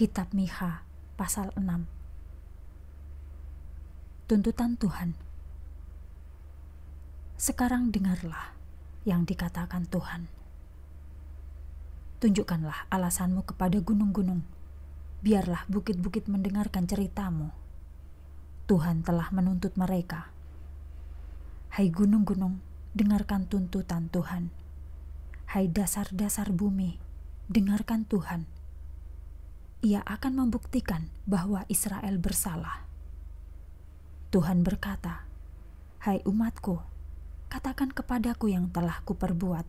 Kitab Miha pasal 6 Tuntutan Tuhan Sekarang dengarlah yang dikatakan Tuhan. Tunjukkanlah alasanmu kepada gunung-gunung. Biarlah bukit-bukit mendengarkan ceritamu. Tuhan telah menuntut mereka. Hai gunung-gunung, dengarkan tuntutan Tuhan. Hai dasar-dasar bumi, dengarkan Tuhan ia akan membuktikan bahwa Israel bersalah. Tuhan berkata, "Hai umatku, katakan kepadaku yang telah kuperbuat.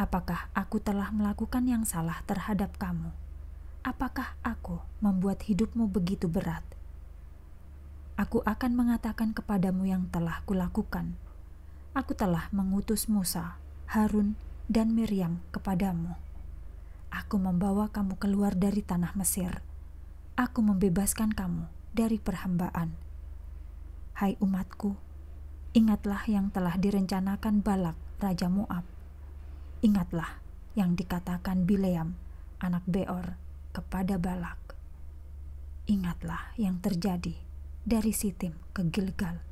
Apakah aku telah melakukan yang salah terhadap kamu? Apakah aku membuat hidupmu begitu berat? Aku akan mengatakan kepadamu yang telah kulakukan. Aku telah mengutus Musa, Harun, dan Miriam kepadamu." Aku membawa kamu keluar dari tanah Mesir. Aku membebaskan kamu dari perhambaan. Hai umatku, ingatlah yang telah direncanakan Balak, Raja Moab. Ingatlah yang dikatakan Bileam, anak Beor, kepada Balak. Ingatlah yang terjadi dari Sitim ke Gilgal,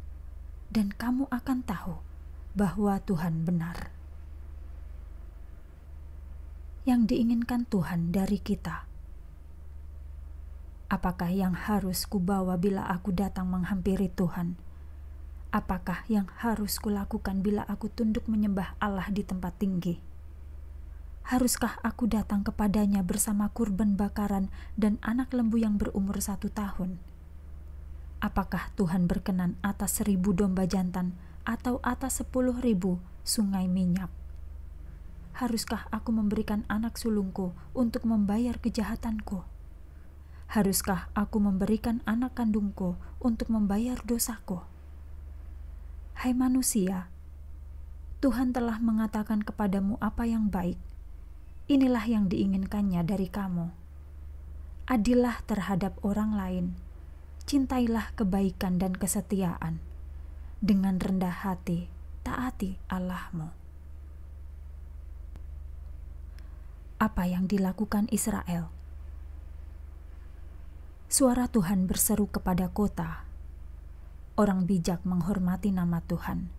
dan kamu akan tahu bahwa Tuhan benar yang diinginkan Tuhan dari kita? Apakah yang harus kubawa bila aku datang menghampiri Tuhan? Apakah yang harus kulakukan bila aku tunduk menyembah Allah di tempat tinggi? Haruskah aku datang kepadanya bersama kurban bakaran dan anak lembu yang berumur satu tahun? Apakah Tuhan berkenan atas seribu domba jantan atau atas sepuluh ribu sungai minyak? Haruskah aku memberikan anak sulungku untuk membayar kejahatanku? Haruskah aku memberikan anak kandungku untuk membayar dosaku? Hai manusia, Tuhan telah mengatakan kepadamu apa yang baik. Inilah yang diinginkannya dari kamu. Adillah terhadap orang lain, cintailah kebaikan dan kesetiaan. Dengan rendah hati, taati Allahmu. apa yang dilakukan Israel. Suara Tuhan berseru kepada kota. Orang bijak menghormati nama Tuhan.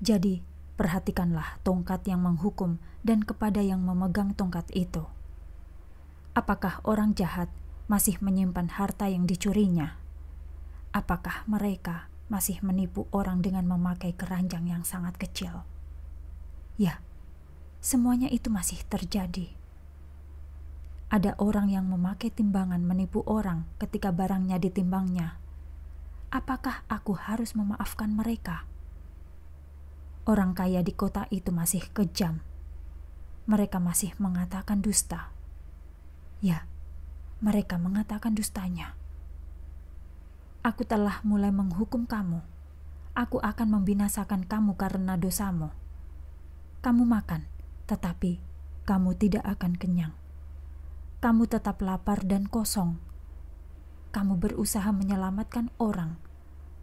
Jadi, perhatikanlah tongkat yang menghukum dan kepada yang memegang tongkat itu. Apakah orang jahat masih menyimpan harta yang dicurinya? Apakah mereka masih menipu orang dengan memakai keranjang yang sangat kecil? Ya, semuanya itu masih terjadi. Ada orang yang memakai timbangan menipu orang ketika barangnya ditimbangnya. Apakah aku harus memaafkan mereka? Orang kaya di kota itu masih kejam. Mereka masih mengatakan dusta. Ya, mereka mengatakan dustanya. Aku telah mulai menghukum kamu. Aku akan membinasakan kamu karena dosamu. Kamu makan, tetapi kamu tidak akan kenyang kamu tetap lapar dan kosong. Kamu berusaha menyelamatkan orang,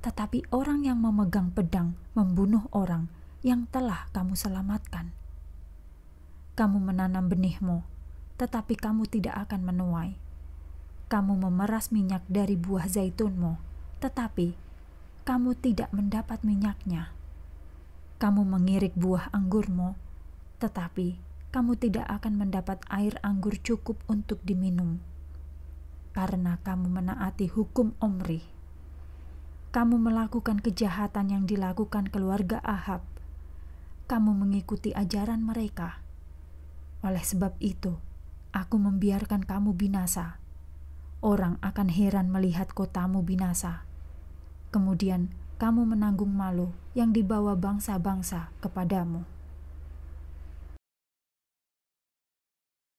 tetapi orang yang memegang pedang membunuh orang yang telah kamu selamatkan. Kamu menanam benihmu, tetapi kamu tidak akan menuai. Kamu memeras minyak dari buah zaitunmu, tetapi kamu tidak mendapat minyaknya. Kamu mengirik buah anggurmu, tetapi kamu tidak akan mendapat air anggur cukup untuk diminum, karena kamu menaati hukum Omri. Kamu melakukan kejahatan yang dilakukan keluarga Ahab. Kamu mengikuti ajaran mereka. Oleh sebab itu, aku membiarkan kamu binasa. Orang akan heran melihat kotamu binasa. Kemudian, kamu menanggung malu yang dibawa bangsa-bangsa kepadamu.